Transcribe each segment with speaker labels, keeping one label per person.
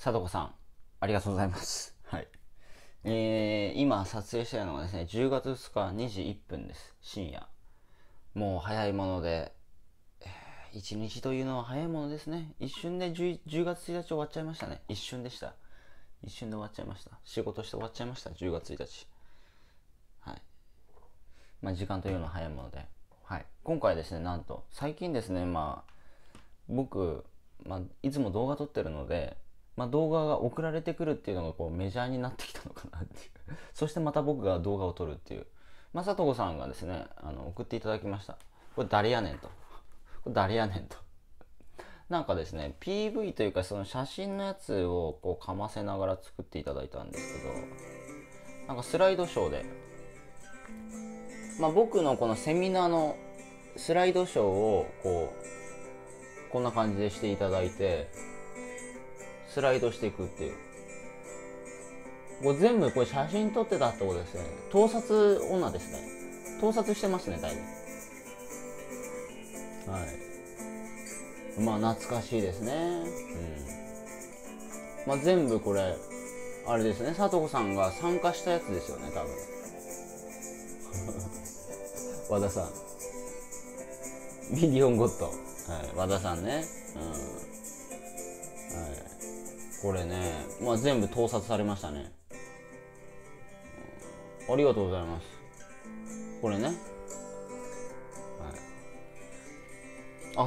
Speaker 1: 貞子さん、ありがとうございます。はい。えー、今撮影してるのがですね、10月2日2時1分です。深夜。もう早いもので、え1日というのは早いものですね。一瞬で 10, 10月1日終わっちゃいましたね。一瞬でした。一瞬で終わっちゃいました。仕事して終わっちゃいました。10月1日。はい。まあ、時間というのは早いもので。はい。今回ですね、なんと、最近ですね、まあ、僕、まあ、いつも動画撮ってるので、まあ、動画が送られてくるっていうのがこうメジャーになってきたのかなっていう そしてまた僕が動画を撮るっていうまあ、佐藤さんがですねあの送っていただきましたこれ誰やねんとこれ誰やねんとなんかですね PV というかその写真のやつをこうかませながら作っていただいたんですけどなんかスライドショーで、まあ、僕のこのセミナーのスライドショーをこうこんな感じでしていただいてスライドしていくっていう。これ全部これ写真撮ってたってことですね。盗撮女ですね。盗撮してますね、大いはい。まあ、懐かしいですね。うん。まあ、全部これ、あれですね、佐藤さんが参加したやつですよね、多分。和田さん。ミリオンゴッド。はい、和田さんね。うん。これね、まあ、全部盗撮されましたねありがとうございますこれね、はい、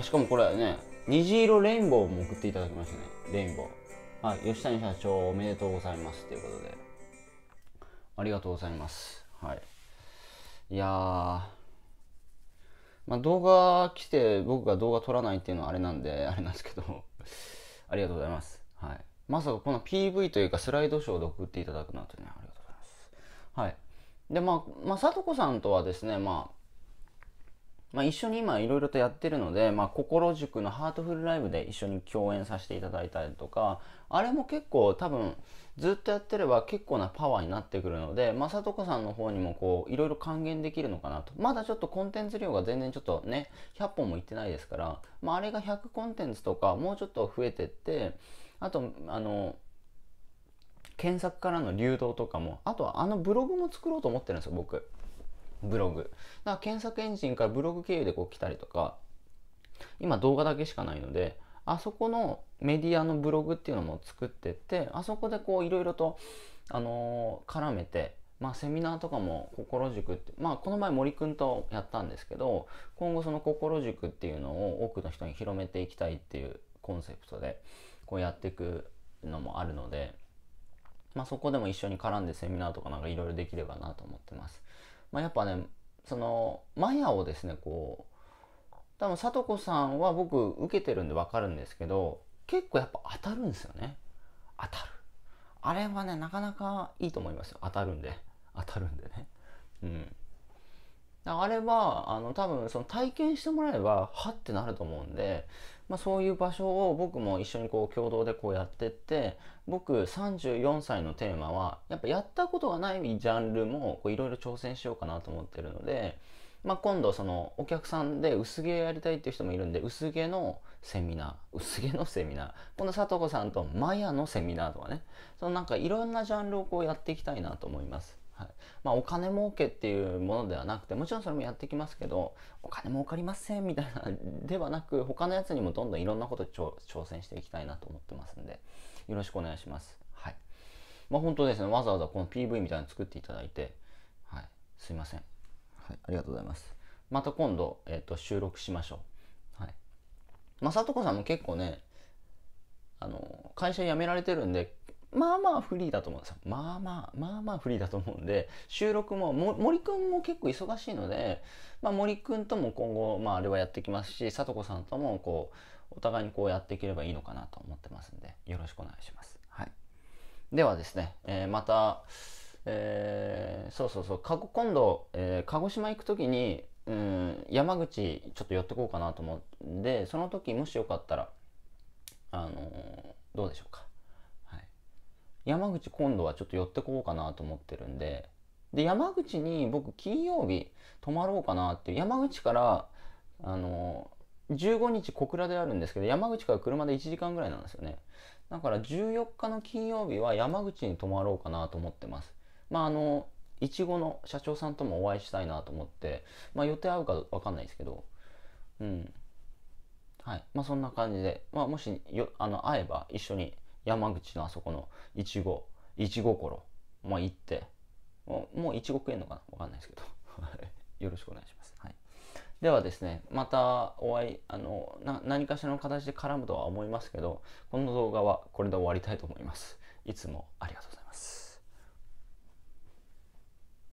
Speaker 1: あしかもこれね虹色レインボーも送っていただきましたねレインボーはい吉谷社長おめでとうございますということでありがとうございますはいいやまあ、動画来て僕が動画撮らないっていうのはあれなんであれなんですけど ありがとうございますはいまさかこの PV というかスライドショーで送っていただくなんてね、ありがとうございます。はい。で、まあ、まあ、さとこさんとはですね、まあ、まあ、一緒に今いろいろとやってるので、まあ、心塾のハートフルライブで一緒に共演させていただいたりとかあれも結構多分ずっとやってれば結構なパワーになってくるので、まさとこさんの方にもこういろいろ還元できるのかなとまだちょっとコンテンツ量が全然ちょっとね100本もいってないですから、まあ、あれが100コンテンツとかもうちょっと増えてってあとあの検索からの流動とかもあとはあのブログも作ろうと思ってるんですよ僕ブログ。だから検索エンジンからブログ経由でこう来たりとか、今動画だけしかないので、あそこのメディアのブログっていうのも作ってって、あそこでこういろいろと、あのー、絡めて、まあセミナーとかも心塾って、まあこの前森くんとやったんですけど、今後その心塾っていうのを多くの人に広めていきたいっていうコンセプトで、こうやっていくのもあるので、まあ、そこでも一緒に絡んでセミナーとかなんかいろいろできればなと思ってます。まあ、やっぱねそのマヤをですねこう多分聡子さんは僕受けてるんで分かるんですけど結構やっぱ当たるんですよね当たるあれはねなかなかいいと思いますよ当たるんで当たるんでねうんあれはあの多分その体験してもらえばはってなると思うんで、まあ、そういう場所を僕も一緒にこう共同でこうやってって僕34歳のテーマはやっぱやったことがないジャンルもいろいろ挑戦しようかなと思ってるので、まあ、今度そのお客さんで薄毛やりたいっていう人もいるんで薄毛のセミナー薄毛のセミナー今度佐と子さんとマヤのセミナーとかねそのなんかいろんなジャンルをこうやっていきたいなと思います。はいまあ、お金儲けっていうものではなくてもちろんそれもやってきますけどお金儲かりませんみたいな ではなく他のやつにもどんどんいろんなこと挑戦していきたいなと思ってますんでよろしくお願いします。はいまあ、本当ですねわざわざこの PV みたいなの作っていただいて、はい、すいません、はい、ありがとうございます。また今度、えーと、収録しましょう。はい、まあ、さとこさんも結構ねあの会社辞められてるんでまあまあフリーだと思うんですよ。まあまあ、まあまあフリーだと思うんで、収録も、も森くんも結構忙しいので、まあ森くんとも今後、まああれはやってきますし、さとこさんともこう、お互いにこうやっていければいいのかなと思ってますんで、よろしくお願いします。はい。ではですね、えー、また、えー、そうそうそう、か今度、えー、鹿児島行くときに、うん、山口ちょっと寄ってこうかなと思うんで、その時もしよかったら、あのー、どうでしょうか。山口今度はちょっと寄ってこうかなと思ってるんで、で、山口に僕金曜日泊まろうかなっていう、山口から、あの、15日小倉であるんですけど、山口から車で1時間ぐらいなんですよね。だから14日の金曜日は山口に泊まろうかなと思ってます。まああの、いちごの社長さんともお会いしたいなと思って、まあ予定合うかわかんないですけど、うん。はい。まあそんな感じで、まあもしよ、あの、会えば一緒に山口のあそこのいちごいちごころまあ行ってもうもういちご食えんのかなわかんないですけどよろしくお願いします、はい、ではですねまたお会いあのな何かしらの形で絡むとは思いますけどこの動画はこれで終わりたいと思いますいつもありがとうございます